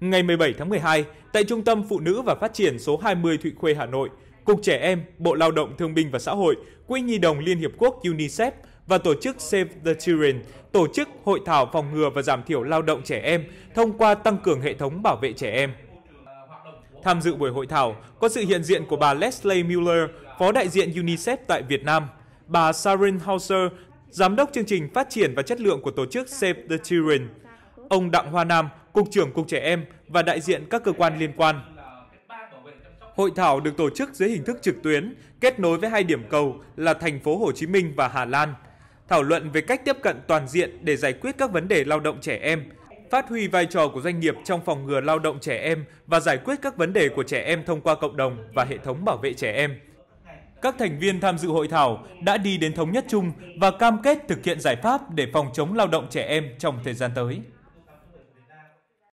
Ngày 17 tháng 12, tại Trung tâm Phụ nữ và Phát triển số 20 Thụy Khuê, Hà Nội, Cục Trẻ Em, Bộ Lao động Thương binh và Xã hội, Quỹ Nhi đồng Liên Hiệp Quốc UNICEF và tổ chức Save the Children tổ chức hội thảo phòng ngừa và giảm thiểu lao động trẻ em thông qua tăng cường hệ thống bảo vệ trẻ em. Tham dự buổi hội thảo có sự hiện diện của bà Leslie Mueller, Phó đại diện UNICEF tại Việt Nam, bà sarin Hauser, Giám đốc chương trình phát triển và chất lượng của tổ chức Save the Children, ông Đặng Hoa Nam, Cục trưởng Cục Trẻ Em và đại diện các cơ quan liên quan. Hội thảo được tổ chức dưới hình thức trực tuyến, kết nối với hai điểm cầu là thành phố Hồ Chí Minh và Hà Lan. Thảo luận về cách tiếp cận toàn diện để giải quyết các vấn đề lao động trẻ em, phát huy vai trò của doanh nghiệp trong phòng ngừa lao động trẻ em và giải quyết các vấn đề của trẻ em thông qua cộng đồng và hệ thống bảo vệ trẻ em. Các thành viên tham dự hội thảo đã đi đến thống nhất chung và cam kết thực hiện giải pháp để phòng chống lao động trẻ em trong thời gian tới.